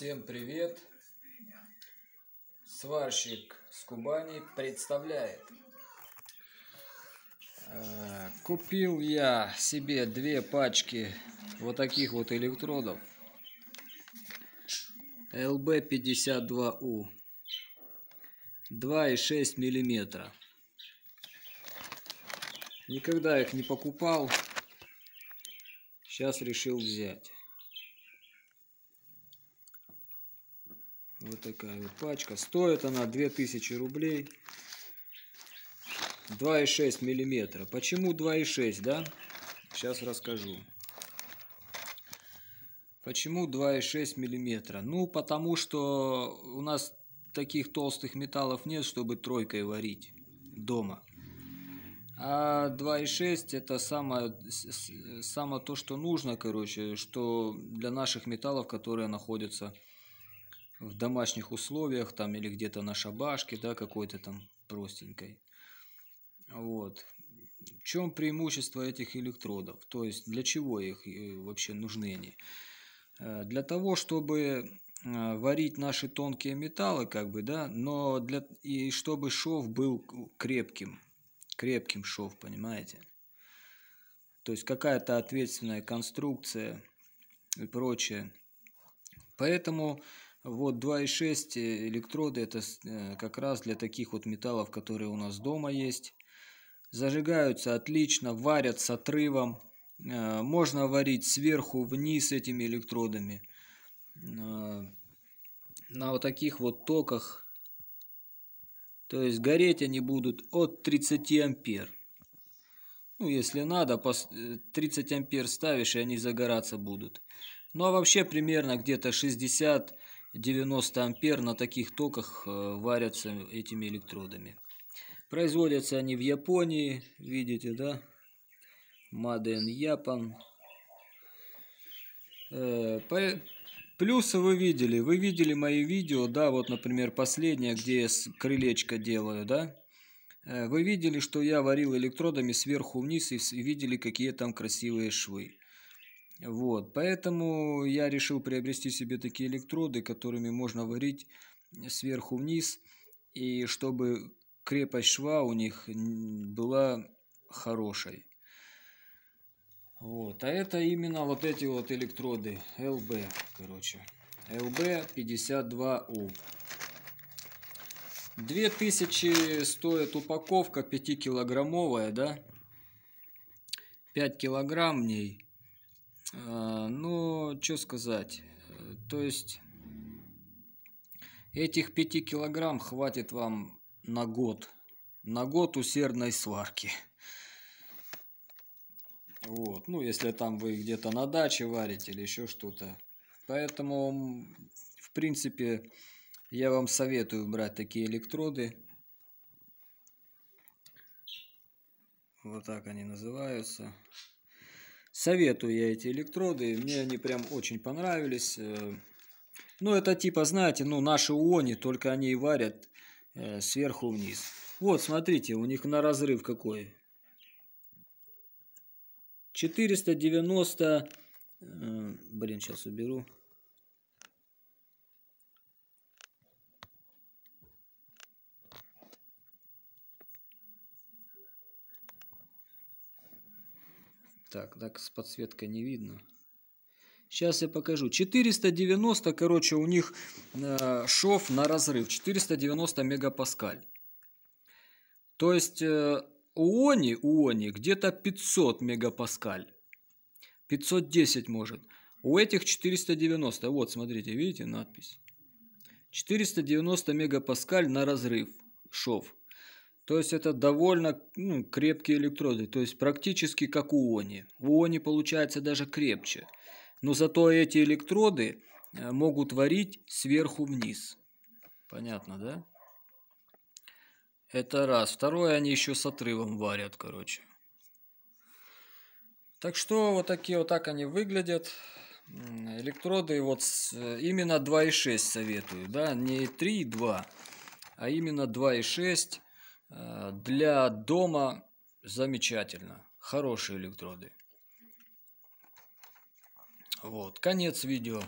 Всем привет! Сварщик с Кубани представляет. Э, купил я себе две пачки вот таких вот электродов. lb 52 u 2,6 миллиметра. Никогда их не покупал. Сейчас решил взять. Вот такая вот пачка. Стоит она 2000 рублей. 2,6 миллиметра. Почему 2,6, да? Сейчас расскажу. Почему 2,6 миллиметра? Ну, потому что у нас таких толстых металлов нет, чтобы тройкой варить дома. А 2,6 это самое, самое то, что нужно, короче, что для наших металлов, которые находятся в домашних условиях там или где-то на шабашке, да, какой-то там простенькой. Вот. В чем преимущество этих электродов? То есть для чего их э, вообще нужны они? Э, для того, чтобы э, варить наши тонкие металлы, как бы, да, но для и чтобы шов был крепким, крепким шов, понимаете? То есть какая-то ответственная конструкция и прочее. Поэтому вот 2,6 э, электроды это э, как раз для таких вот металлов, которые у нас дома есть. Зажигаются отлично, варят с отрывом. Э, можно варить сверху вниз этими электродами. На вот таких вот токах. То есть гореть они будут от 30 ампер. Ну, если надо, 30 ампер ставишь, и они загораться будут. Ну, а вообще примерно где-то 60 90 ампер на таких токах э, варятся этими электродами. Производятся они в Японии, видите, да? Маден Япон. Плюсы вы видели. Вы видели мои видео, да, вот, например, последнее, где я крылечко делаю, да? Э, вы видели, что я варил электродами сверху вниз и видели, какие там красивые швы. Вот, поэтому я решил приобрести себе такие электроды, которыми можно варить сверху вниз, и чтобы крепость шва у них была хорошей. Вот, а это именно вот эти вот электроды ЛБ, короче, ЛБ-52У. 2000 стоит упаковка 5-килограммовая, да? 5 килограмм в ней. А, ну, что сказать. Э, то есть, этих 5 килограмм хватит вам на год. На год усердной сварки. Вот. Ну, если там вы где-то на даче варите или еще что-то. Поэтому, в принципе, я вам советую брать такие электроды. Вот так они называются. Советую я эти электроды, мне они прям очень понравились. Э, ну, это типа, знаете, ну, наши уони, только они и варят э, сверху вниз. Вот, смотрите, у них на разрыв какой. 490, э, блин, сейчас уберу. Так, так с подсветкой не видно. Сейчас я покажу. 490, короче, у них э, шов на разрыв. 490 мегапаскаль. То есть э, у Они, у Они где-то 500 мегапаскаль. 510 может. У этих 490. Вот, смотрите, видите надпись. 490 мегапаскаль на разрыв шов. То есть это довольно ну, крепкие электроды, то есть практически как у ОНИ. У ОНИ получается даже крепче. Но зато эти электроды э, могут варить сверху вниз. Понятно, да? Это раз. Второе, они еще с отрывом варят, короче. Так что вот такие вот так они выглядят. Электроды вот с, э, именно 2,6 советую, да, не 3,2, а именно 2,6 Э, для дома замечательно. Хорошие электроды. Вот, конец видео.